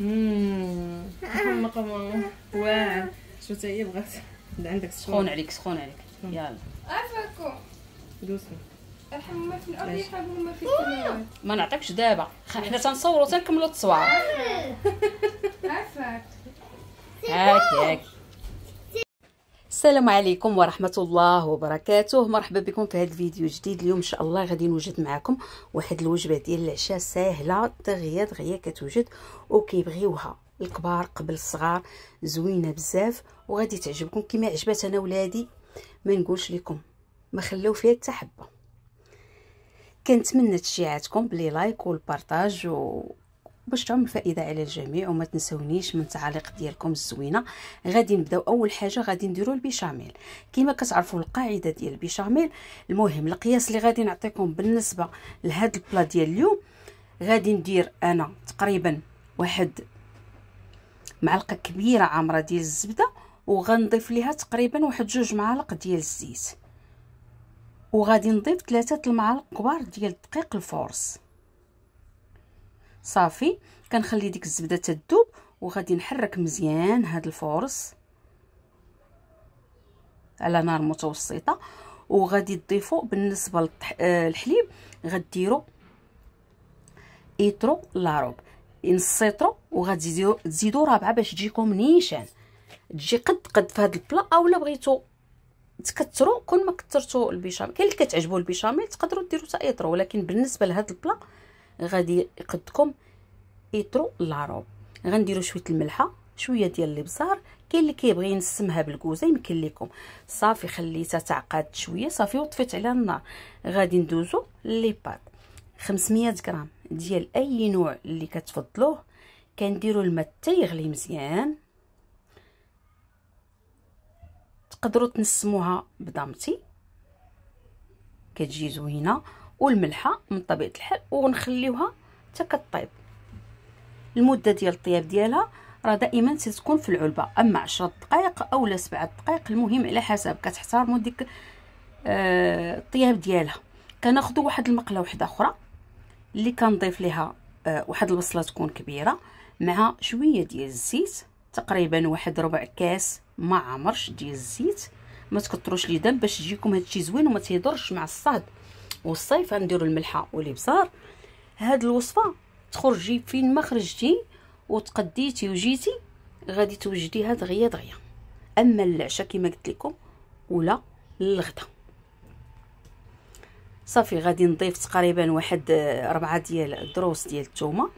امم واعر هي بغات عندك سخون عليك سخون عليك يلا عفاكم دوسي الحمامات في الارض يحبوا ما في السماوات ما نعطيكش دابا حنا تنصوروا تنكملوا التصوير عفاك هاك هاك السلام عليكم ورحمة الله وبركاته مرحبا بكم في هذا الفيديو جديد اليوم إن شاء الله غادي نوجد معكم واحد الوجبة ديال العشاء سهلة دغيا دغيا كتوجد وكيبغيوها الكبار قبل الصغار زوينة بزاف وغادي تعجبكم كما عجبت أنا ولادي ما نقولش لكم ما خلاو فيها حتى حبة كنتمنى تشجيعاتكم باللي لايك والبارطاج باش تعم فائده على الجميع وما تنسونيش من التعاليق ديالكم الزوينه غادي نبداو اول حاجه غادي نديرو البيشاميل كما كتعرفوا القاعده ديال البيشاميل المهم القياس اللي غادي نعطيكم بالنسبه لهاد البلا ديال اليوم غادي ندير انا تقريبا واحد معلقه كبيره عامره ديال الزبده وغنضيف ليها تقريبا واحد جوج معالق ديال الزيت وغادي نضيف ثلاثه المعالق كبار ديال الدقيق الفورس صافي كنخلي ديك الزبده تذوب وغادي نحرك مزيان هاد الفورص على نار متوسطه وغادي تضيفوا بالنسبه للحليب آه، غديروا ايترو لاروب نص وغادي تزيدوا رابعه باش تجيكم نيشان تجي قد قد في هاد البلا اولا بغيتو تكثروا كل ما كثرتوا البيشاميل كاين اللي كتعجبو البيشاميل تقدروا ديروا حتى ايترو ولكن بالنسبه لهاد البلا غادي يقدكم يطرو لاروب غنديرو شويه الملحه شويه ديال الابزار كاين اللي كيبغي ينسمها بالكوزه يمكن لكم صافي خليتها تعقد شويه صافي وطفيت على النار غادي ندوزو لي بات 500 غرام ديال اي نوع اللي كتفضلوه كنديروا الماء حتى يغلي مزيان تقدروا تنسموها بضامتي كتجي زوينه والملحه من طبيعه الحال ونخليوها حتى كطيب المده ديال الطياب ديالها راه دائما تتكون في العلبه اما 10 دقائق اولا 7 دقائق المهم على حسب كتحترموا ديك آه الطياب ديالها كناخدو واحد المقله وحده اخرى اللي كنضيف ليها آه واحد البصله تكون كبيره مع شويه ديال الزيت تقريبا واحد ربع كاس ما عمرش ديال الزيت ما تكثروش ليه دم باش يجيكم هادشي زوين وما تيضرش مع الصهد والصيف غنديرو الملحه والابزار هاد الوصفه تخرجي فين ما خرجتي وتقديتي وجيتي غادي توجديها دغيا دغيا اما العشاء كما قلت لكم ولا للغدا صافي غادي نضيف تقريبا واحد آه، ربعة ديال الدروس ديال الثومه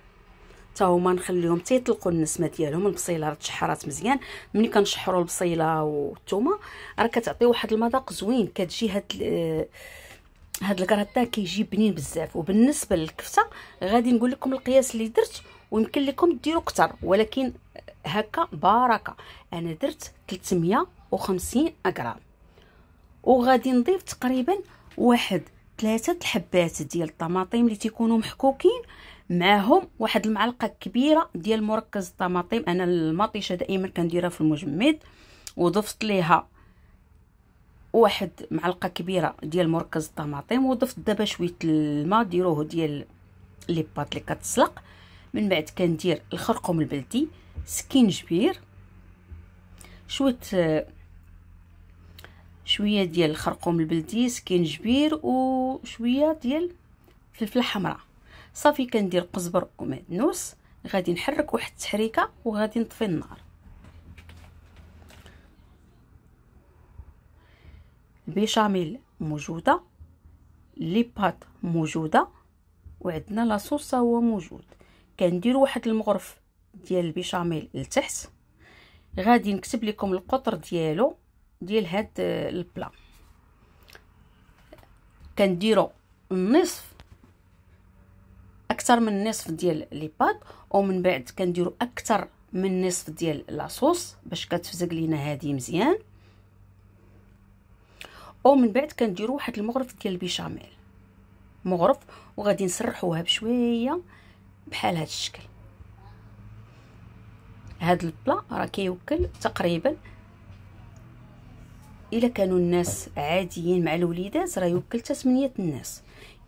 حتى هما نخليهم تيطلقوا النسمه ديالهم البصيله راه تشحرات مزيان ملي كنشحروا البصيله والثومه راه كتعطي واحد المذاق زوين كتجي هاد آه، هاد الكراتا كيجي بنين بزاف وبالنسبه للكفته غادي نقول لكم القياس اللي درت ويمكن لكم ديروا كتر ولكن هكا بركه انا درت 350 غرام وغادي نضيف تقريبا واحد ثلاثه الحبات ديال الطماطم اللي تيكونوا محكوكين معاهم واحد المعلقه كبيره ديال مركز الطماطم انا المطيشه دائما كنديرها في المجمد وضفت ليها واحد معلقه كبيره ديال مركز الطماطم وضفت دابا شويه الماء ديروه ديال لي بات اللي كتسلق من بعد كندير الخرقوم البلدي سكينجبير شويه شويه ديال الخرقوم البلدي سكينجبير وشويه ديال فلفله حمراء صافي كندير قزبر ومعدنوس غادي نحرك واحد التحريكه وغادي نطفي النار بيشاميل موجوده لي بات موجوده وعندنا لاصوص هو موجود كندير واحد المغرف ديال البيشاميل لتحت غادي نكتب لكم القطر ديالو ديال هاد آه، البلا كنديرو النصف اكثر من النصف ديال لي بات ومن بعد كنديرو اكثر من نصف ديال لاصوص باش كتفزق لينا هادي مزيان او من بعد كنديروا واحد المغرف ديال البيشاميل مغرف وغادي نسرحوها بشويه بحال هذا الشكل هذا البلا راه كيوكل تقريبا الا كانوا الناس عاديين مع الوليدات راه يوكل حتى 8 الناس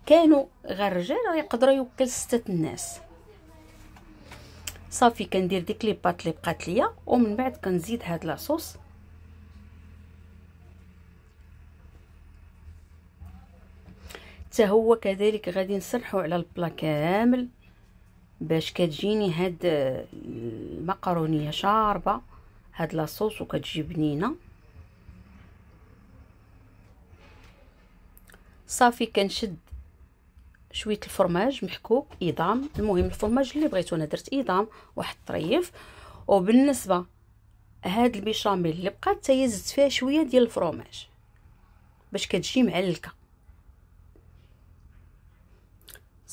كانوا غير الرجال راه يقدر يوكل 6 الناس صافي كندير ديك لي بات لي بقات ليا ومن بعد كنزيد هاد لاصوص حتى هو كذلك غادي نسرحو على البلا كامل باش كتجيني هاد المقرونيه شاربه هاد لاصوص وكتجي بنينه صافي كنشد شويه الفرماج محكوك ايضام المهم الفرماج اللي بغيتو انا درت ايضام واحد طريف وبالنسبه هاد البيشاميل اللي بقات تيزت فيها شويه ديال الفرماج باش كتجي معلكه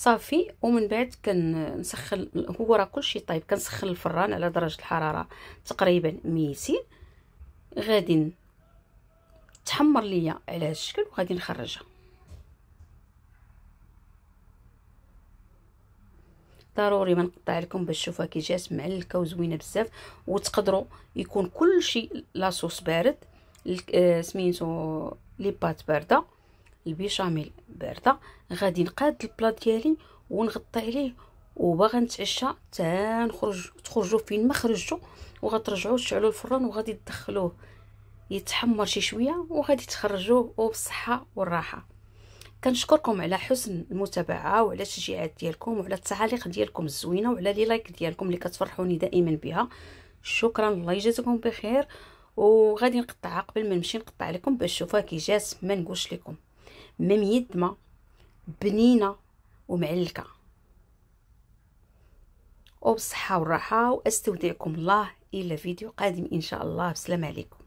صافي ومن بعد كنسخن هو راه كلشي طايب كنسخن الفران على درجه الحراره تقريبا 200 غادي تحمر ليا على هذا الشكل وغادي نخرجها ضروري ما نقطع لكم باش تشوفوها كي جات معلكه وزوينه بزاف وتقدروا يكون كلشي لاصوص بارد آه، سميتو لي بات بارده البيشاميل بارده غادي نقاد البلا ديالي ونغطي عليه وباغا نتعشى حتى نخرج تخرجوا فين ما خرجتوا وغترجعوا تشعلوا الفران وغادي تدخلوه يتحمر شي شويه وغادي تخرجوه وبالصحه والراحه كنشكركم على حسن المتابعه وعلى التشجيعات ديالكم وعلى التعاليق ديالكم الزوينه وعلى لي لايك ديالكم اللي كتفرحوني دائما بها شكرا الله يجازيكم بخير وغادي نقطعها قبل ما نمشي نقطع لكم باش تشوفوها كي جات ما نقولش لكم مميدمة بنينة ومعلكة وبالصحة والراحة وأستودعكم الله إلى فيديو قادم إن شاء الله بسلام عليكم